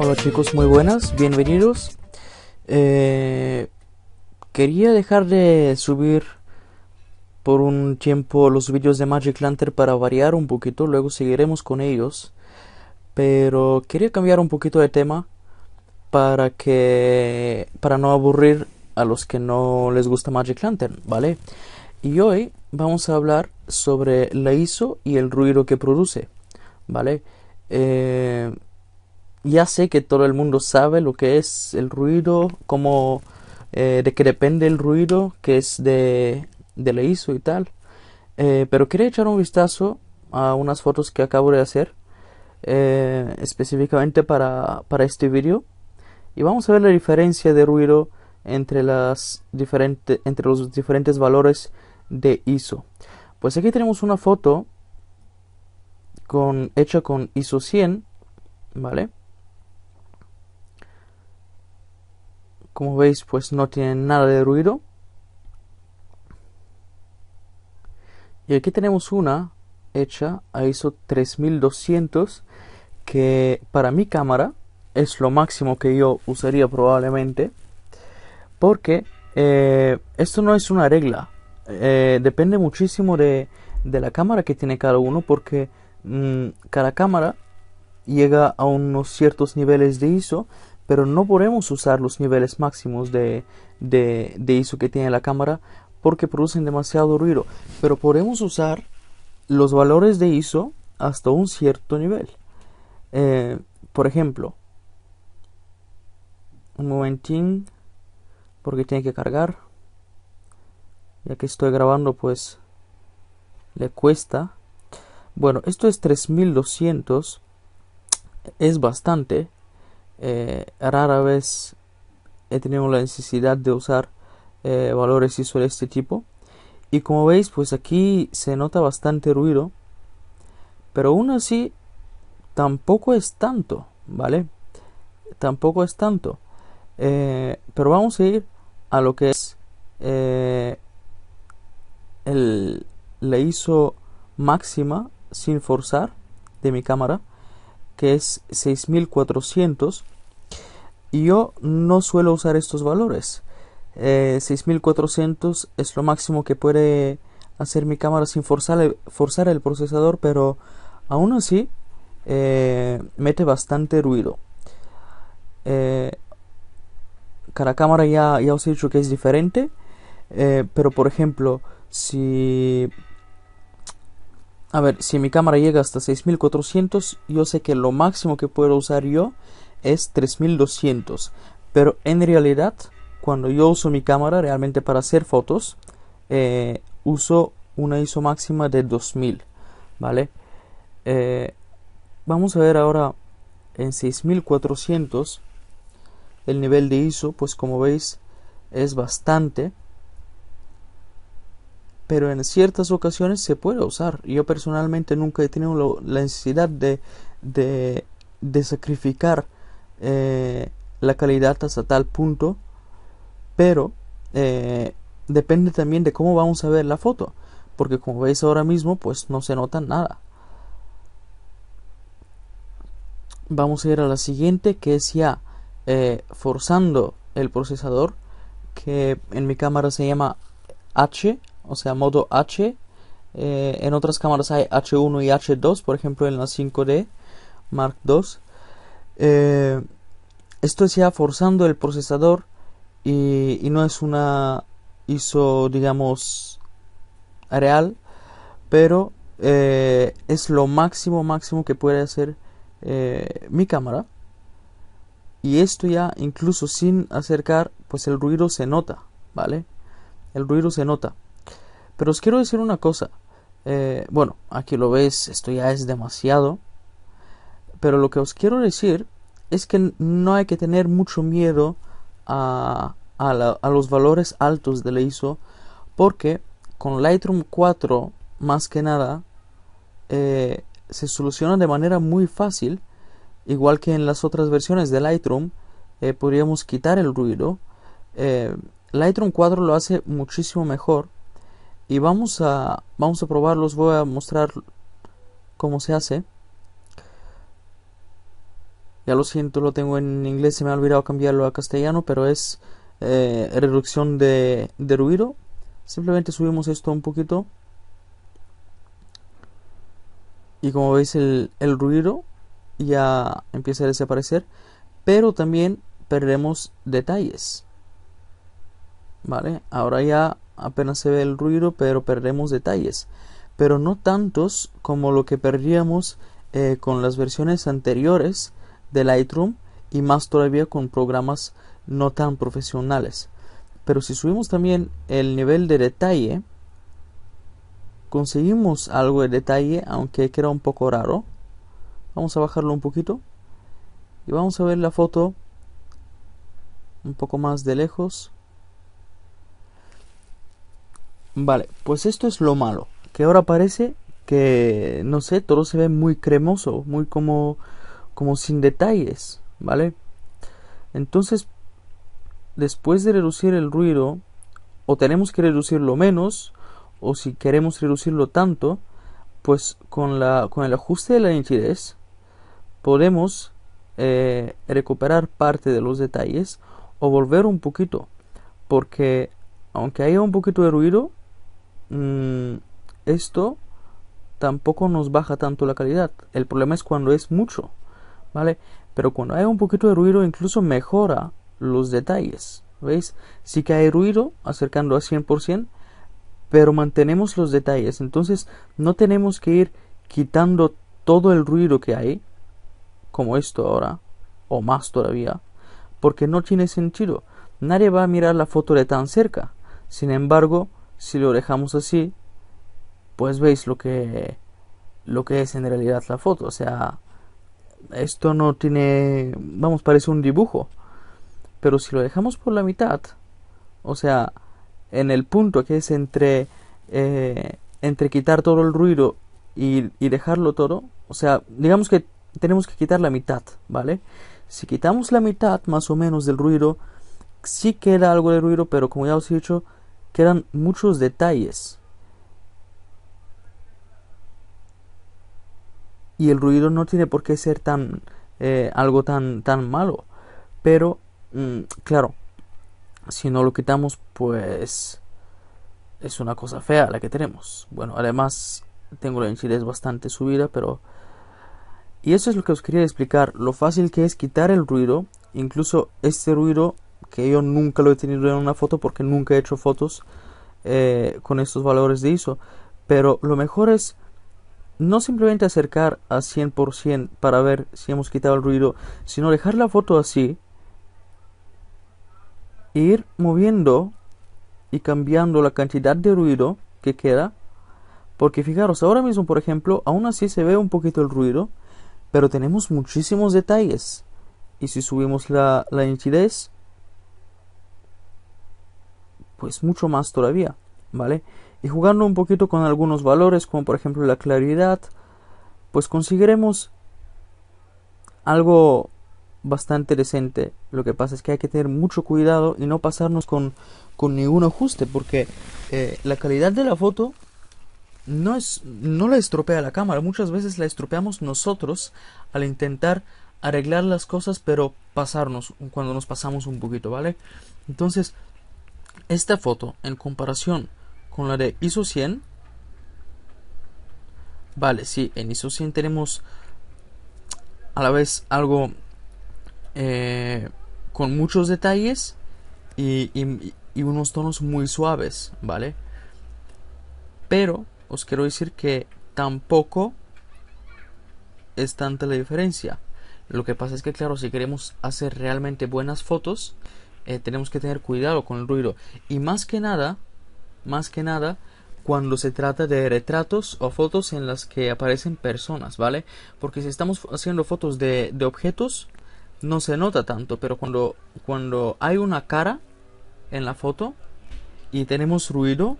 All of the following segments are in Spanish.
Hola chicos, muy buenas, bienvenidos. Eh, quería dejar de subir por un tiempo los vídeos de Magic Lantern para variar un poquito, luego seguiremos con ellos. Pero quería cambiar un poquito de tema para que para no aburrir a los que no les gusta Magic Lantern, ¿vale? Y hoy vamos a hablar sobre la ISO y el ruido que produce, ¿vale? Eh, ya sé que todo el mundo sabe lo que es el ruido, cómo eh, de que depende el ruido, que es de de la ISO y tal. Eh, pero quería echar un vistazo a unas fotos que acabo de hacer eh, específicamente para, este vídeo. Y vamos a ver la diferencia de ruido entre, las diferentes entre los diferentes valores de ISO. Pues aquí tenemos una foto con, hecha con ISO 100, ¿vale? Como veis, pues no tiene nada de ruido. Y aquí tenemos una hecha a ISO 3200 que para mi cámara es lo máximo que yo usaría probablemente porque eh, esto no es una regla eh, depende muchísimo de, de, la cámara que tiene cada uno porque mm, cada cámara llega a unos ciertos niveles de ISO pero no podemos usar los niveles máximos de, de, de ISO que tiene la cámara porque producen demasiado ruido, pero podemos usar los valores de ISO hasta un cierto nivel. Eh, por ejemplo, un momentín, porque tiene que cargar. Ya que estoy grabando, pues le cuesta. Bueno, esto es 3200, es bastante. Eh, rara vez he tenido la necesidad de usar eh, valores y de este tipo y como veis pues aquí se nota bastante ruido pero aún así tampoco es tanto vale tampoco es tanto eh, pero vamos a ir a lo que es eh, el, le hizo máxima sin forzar de mi cámara que es 6400 y yo no suelo usar estos valores 6400 eh, es lo máximo que puede hacer mi cámara sin forzar forzar el procesador, pero aún así eh, mete bastante ruido. Eh, cada cámara ya, ya os he dicho que es diferente, pero por ejemplo, si... A ver, si mi cámara llega hasta 6400, yo sé que lo máximo que puedo usar yo es 3200, pero en realidad cuando yo uso mi cámara realmente para hacer fotos, eh, uso una ISO máxima de 2000, ¿vale? Eh, vamos a ver ahora en 6400 el nivel de ISO, pues como veis es bastante, pero en ciertas ocasiones se puede usar. Yo personalmente nunca he tenido la necesidad de, sacrificar eh, la calidad hasta tal punto pero eh, depende también de cómo vamos a ver la foto porque como veis ahora mismo pues no se nota nada vamos a ir a la siguiente que es ya eh, forzando el procesador que en mi cámara se llama H o sea modo H eh, en otras cámaras hay H1 y H2 por ejemplo en la 5D Mark II esto es ya forzando el procesador y, no es una ISO, digamos, real, pero eh, es lo máximo, máximo que puede hacer eh, mi cámara. Y esto ya, incluso sin acercar, pues el ruido se nota, ¿vale? El ruido se nota. Pero os quiero decir una cosa. Eh, bueno, aquí lo ves, esto ya es demasiado. Pero lo que os quiero decir es que no hay que tener mucho miedo a, a, los valores altos de la ISO porque con Lightroom 4 más que nada eh, se soluciona de manera muy fácil igual que en las otras versiones de Lightroom eh, podríamos quitar el ruido eh, Lightroom 4 lo hace muchísimo mejor y vamos a vamos a probarlos voy a mostrar cómo se hace ya lo siento, lo tengo en inglés, se me ha olvidado cambiarlo a castellano, pero es eh, reducción de, ruido. Simplemente subimos esto un poquito. Y como veis el, ruido ya empieza a desaparecer. Pero también perdemos detalles. Vale, ahora ya apenas se ve el ruido, pero perdemos detalles. Pero no tantos como lo que perdíamos eh, con las versiones anteriores de Lightroom y más todavía con programas no tan profesionales. Pero si subimos también el nivel de detalle, conseguimos algo de detalle, aunque queda un poco raro. Vamos a bajarlo un poquito y vamos a ver la foto un poco más de lejos. Vale, pues esto es lo malo, que ahora parece que, no sé, todo se ve muy cremoso, muy como como sin detalles, ¿vale? Entonces, después de reducir el ruido, o tenemos que reducirlo menos, o si queremos reducirlo tanto, pues con, la, con el ajuste de la nitidez podemos eh, recuperar parte de los detalles o volver un poquito, porque aunque haya un poquito de ruido, mm, esto tampoco nos baja tanto la calidad. El problema es cuando es mucho. ¿vale? Pero cuando hay un poquito de ruido incluso mejora los detalles, ¿veis? Sí que hay ruido acercando a 100%, pero mantenemos los detalles. Entonces no tenemos que ir quitando todo el ruido que hay, como esto ahora, o más todavía, porque no tiene sentido. Nadie va a mirar la foto de tan cerca. Sin embargo, si lo dejamos así, pues veis lo que lo que es en realidad la foto, o sea, esto no tiene, vamos, parece un dibujo. Pero si lo dejamos por la mitad, o sea, en el punto que es entre, eh, entre quitar todo el ruido y, y, dejarlo todo, o sea, digamos que tenemos que quitar la mitad, ¿vale? Si quitamos la mitad más o menos del ruido, sí queda algo de ruido, pero como ya os he dicho, quedan muchos detalles, y el ruido no tiene por qué ser tan eh, algo tan tan malo pero mm, claro si no lo quitamos pues es una cosa fea la que tenemos bueno además tengo la es bastante subida pero y eso es lo que os quería explicar lo fácil que es quitar el ruido incluso este ruido que yo nunca lo he tenido en una foto porque nunca he hecho fotos eh, con estos valores de ISO pero lo mejor es no simplemente acercar a 100% para ver si hemos quitado el ruido, sino dejar la foto así, e ir moviendo y cambiando la cantidad de ruido que queda. Porque fijaros, ahora mismo, por ejemplo, aún así se ve un poquito el ruido, pero tenemos muchísimos detalles. Y si subimos la, la nitidez, pues mucho más todavía, ¿vale? y jugando un poquito con algunos valores como por ejemplo la claridad pues conseguiremos algo bastante decente lo que pasa es que hay que tener mucho cuidado y no pasarnos con, con ningún ajuste porque eh, la calidad de la foto no es no la estropea la cámara muchas veces la estropeamos nosotros al intentar arreglar las cosas pero pasarnos cuando nos pasamos un poquito vale entonces esta foto en comparación con la de ISO 100. Vale, sí, en ISO 100 tenemos a la vez algo eh, con muchos detalles y, unos tonos muy suaves, ¿vale? Pero os quiero decir que tampoco es tanta la diferencia. Lo que pasa es que, claro, si queremos hacer realmente buenas fotos, eh, tenemos que tener cuidado con el ruido. Y más que nada, más que nada cuando se trata de retratos o fotos en las que aparecen personas, ¿vale? Porque si estamos haciendo fotos de, objetos, no se nota tanto, pero cuando, cuando hay una cara en la foto y tenemos ruido,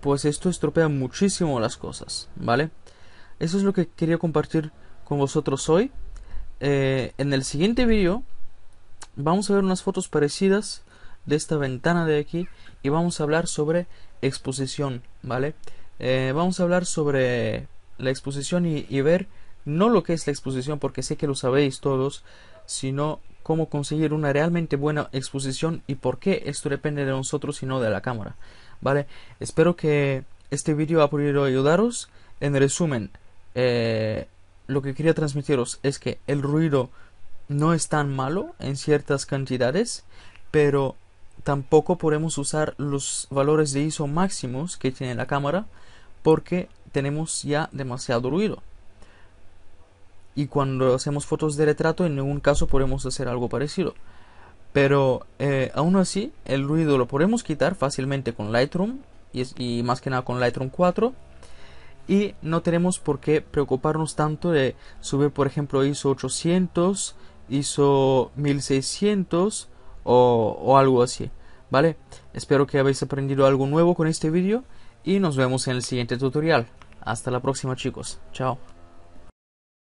pues esto estropea muchísimo las cosas, ¿vale? Eso es lo que quería compartir con vosotros hoy. Eh, en el siguiente vídeo vamos a ver unas fotos parecidas de esta ventana de aquí y vamos a hablar sobre exposición, ¿vale? Eh, vamos a hablar sobre la exposición y, ver no lo que es la exposición, porque sé que lo sabéis todos, sino cómo conseguir una realmente buena exposición y por qué esto depende de nosotros y no de la cámara, ¿vale? Espero que este vídeo ha podido ayudaros. En resumen, eh, lo que quería transmitiros es que el ruido no es tan malo en ciertas cantidades, pero tampoco podemos usar los valores de ISO máximos que tiene la cámara porque tenemos ya demasiado ruido. Y cuando hacemos fotos de retrato en ningún caso podemos hacer algo parecido. Pero eh, aún así el ruido lo podemos quitar fácilmente con Lightroom y, y más que nada con Lightroom 4 y no tenemos por qué preocuparnos tanto de subir por ejemplo ISO 800, ISO 1600 o, algo así, ¿vale? Espero que habéis aprendido algo nuevo con este vídeo y nos vemos en el siguiente tutorial. Hasta la próxima chicos, chao.